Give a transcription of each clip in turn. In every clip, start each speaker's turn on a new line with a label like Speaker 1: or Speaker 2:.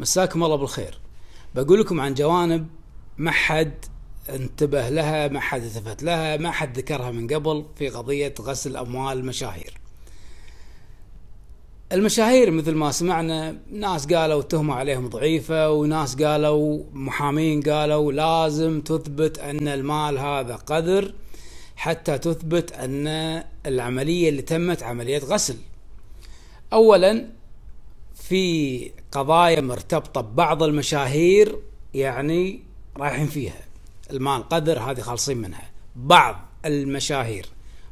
Speaker 1: مساكم الله بالخير بقول لكم عن جوانب ما حد انتبه لها ما حد التفت لها ما حد ذكرها من قبل في قضية غسل أموال المشاهير المشاهير مثل ما سمعنا ناس قالوا التهمة عليهم ضعيفة وناس قالوا محامين قالوا لازم تثبت أن المال هذا قذر حتى تثبت أن العملية اللي تمت عملية غسل أولا في قضايا مرتبطة ببعض المشاهير يعني رايحين فيها المال قدر هذه خالصين منها بعض المشاهير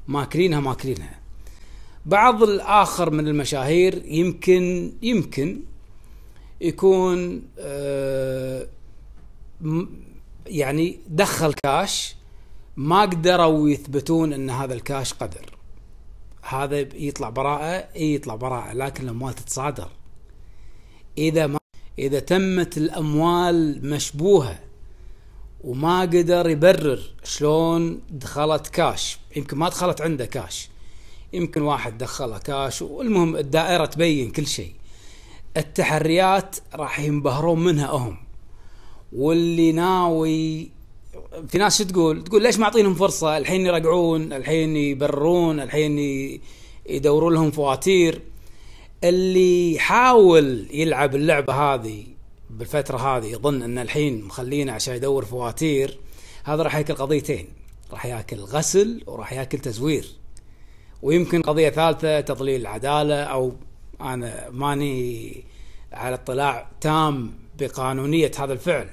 Speaker 1: ماكلينها ماكلينها بعض الآخر من المشاهير يمكن يمكن يكون آه، يعني دخل كاش ما قدروا يثبتون ان هذا الكاش قدر هذا يطلع براءة إيه يطلع براءة لكن الاموال تتصادر إذا ما إذا تمت الأموال مشبوهة وما قدر يبرر شلون دخلت كاش يمكن ما دخلت عنده كاش يمكن واحد دخلها كاش والمهم الدائرة تبين كل شيء التحريات راح ينبهرون منها هم واللي ناوي في ناس شو تقول تقول ليش ما اعطينهم فرصة الحين يرقعون الحين يبررون الحين يدورون لهم فواتير اللي يحاول يلعب اللعبه هذه بالفتره هذه يظن ان الحين مخلينا عشان يدور فواتير هذا راح ياكل قضيتين راح ياكل غسل وراح ياكل تزوير ويمكن قضيه ثالثه تضليل العداله او انا ماني على اطلاع تام بقانونيه هذا الفعل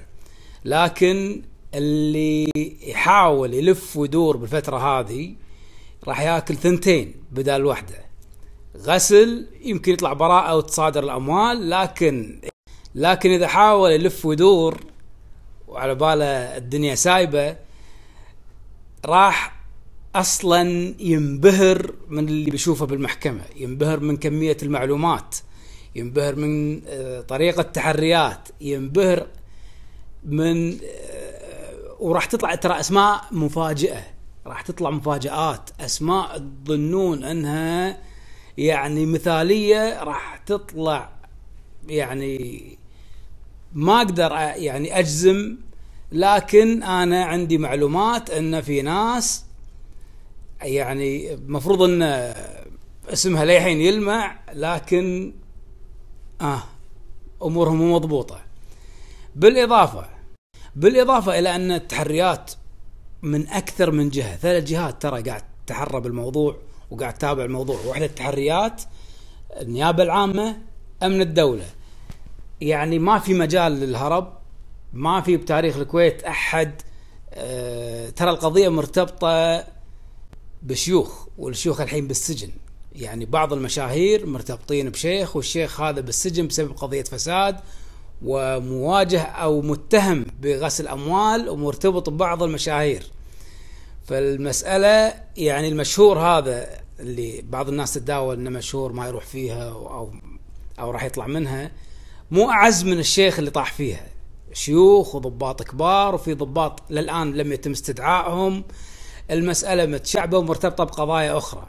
Speaker 1: لكن اللي يحاول يلف ويدور بالفتره هذه راح ياكل ثنتين بدل واحده غسل يمكن يطلع براءة وتصادر الأموال لكن لكن إذا حاول يلف ويدور وعلى باله الدنيا سايبة راح أصلا ينبهر من اللي بيشوفه بالمحكمة ينبهر من كمية المعلومات ينبهر من آه، طريقة التحريات ينبهر من آه، وراح تطلع ترى أسماء مفاجئة راح تطلع مفاجآت أسماء تظنون أنها يعني مثاليه راح تطلع يعني ما اقدر يعني اجزم لكن انا عندي معلومات ان في ناس يعني المفروض ان اسمها للحين يلمع لكن اه امورهم مو مضبوطه بالاضافه بالاضافه الى ان التحريات من اكثر من جهه ثلاث جهات ترى قاعد تحرى بالموضوع وقاعد تتابع الموضوع واحدة التحريات النيابة العامة أمن الدولة يعني ما في مجال للهرب ما في بتاريخ الكويت أحد أه ترى القضية مرتبطة بشيوخ والشيوخ الحين بالسجن يعني بعض المشاهير مرتبطين بشيخ والشيخ هذا بالسجن بسبب قضية فساد ومواجه أو متهم بغسل أموال ومرتبط ببعض المشاهير فالمسألة يعني المشهور هذا اللي بعض الناس تداول انه مشهور ما يروح فيها او او راح يطلع منها مو اعز من الشيخ اللي طاح فيها شيوخ وضباط كبار وفي ضباط للان لم يتم استدعائهم المسألة متشعبة ومرتبطة بقضايا أخرى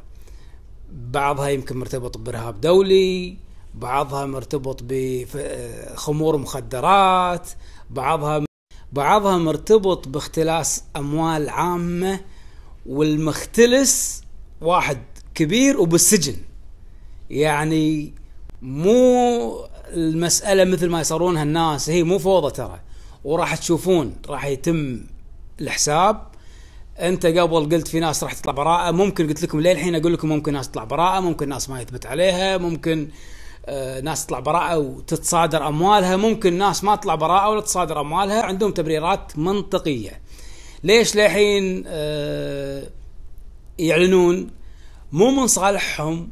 Speaker 1: بعضها يمكن مرتبط بإرهاب دولي بعضها مرتبط بخمور مخدرات بعضها بعضها مرتبط باختلاس اموال عامه والمختلس واحد كبير وبالسجن يعني مو المساله مثل ما يصرونها الناس هي مو فوضى ترى وراح تشوفون راح يتم الحساب انت قبل قلت في ناس راح تطلع براءه ممكن قلت لكم للحين اقول لكم ممكن ناس تطلع براءه ممكن ناس ما يثبت عليها ممكن آه، ناس تطلع براءه وتتصادر اموالها ممكن ناس ما تطلع براءه ولا تتصادر اموالها عندهم تبريرات منطقيه ليش للحين آه، يعلنون مو من صالحهم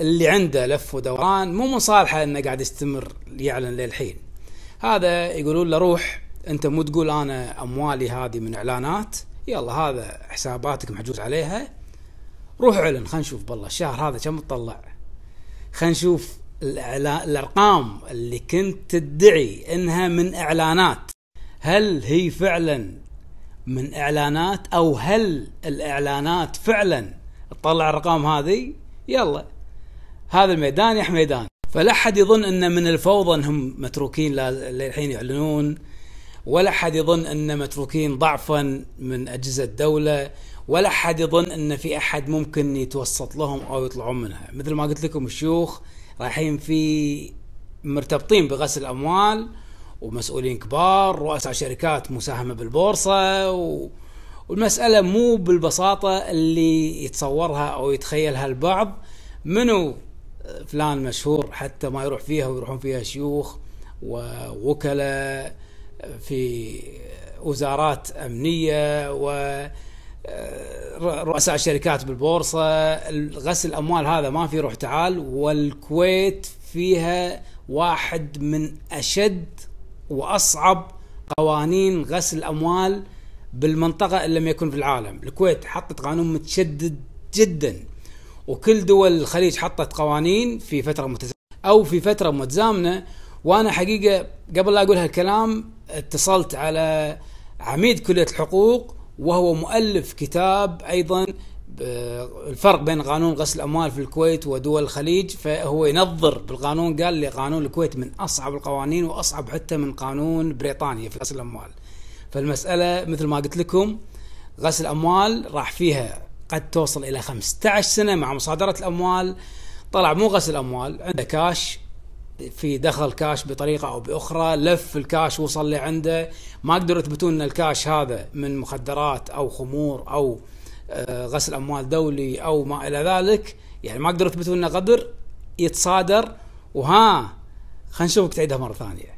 Speaker 1: اللي عنده لف ودوران مو من صالحه انه قاعد يستمر يعلن للحين هذا يقولون له روح انت مو تقول انا اموالي هذه من اعلانات يلا هذا حساباتك محجوز عليها روح اعلن خلينا نشوف بالله الشهر هذا كم تطلع خلينا نشوف الارقام اللي كنت تدعي انها من اعلانات هل هي فعلا من اعلانات او هل الاعلانات فعلا تطلع الارقام هذه يلا هذا الميدان يا حميدان فلا احد يظن ان من الفوضى انهم متروكين للحين يعلنون ولا حد يظن أن متروكين ضعفا من أجهزة الدولة ولا حد يظن أن في أحد ممكن يتوسط لهم أو يطلعون منها مثل ما قلت لكم الشيوخ رايحين في مرتبطين بغسل الأموال ومسؤولين كبار رؤساء شركات مساهمة بالبورصة و... والمسألة مو بالبساطة اللي يتصورها أو يتخيلها البعض منو فلان مشهور حتى ما يروح فيها ويروحون فيها شيوخ ووكلاء في وزارات امنيه و آه، رؤساء شركات بالبورصه غسل الاموال هذا ما في روح تعال والكويت فيها واحد من اشد واصعب قوانين غسل الاموال بالمنطقه ان لم يكن في العالم، الكويت حطت قانون متشدد جدا وكل دول الخليج حطت قوانين في فتره متزامنه او في فتره متزامنه وانا حقيقه قبل لا اقول هالكلام اتصلت على عميد كليه الحقوق وهو مؤلف كتاب ايضا آه، الفرق بين قانون غسل الاموال في الكويت ودول الخليج فهو ينظر بالقانون قال لي قانون الكويت من اصعب القوانين واصعب حتى من قانون بريطانيا في غسل الاموال فالمساله مثل ما قلت لكم غسل الاموال راح فيها قد توصل الى 15 سنه مع مصادره الاموال طلع مو غسل اموال عنده كاش في دخل كاش بطريقه او باخرى لف الكاش وصل لعنده ما قدروا يثبتون ان الكاش هذا من مخدرات او خمور او آه، غسل اموال دولي او ما الى ذلك يعني ما قدروا يثبتون انه قدر يتصادر وها خلينا نشوفك تعيدها مره ثانيه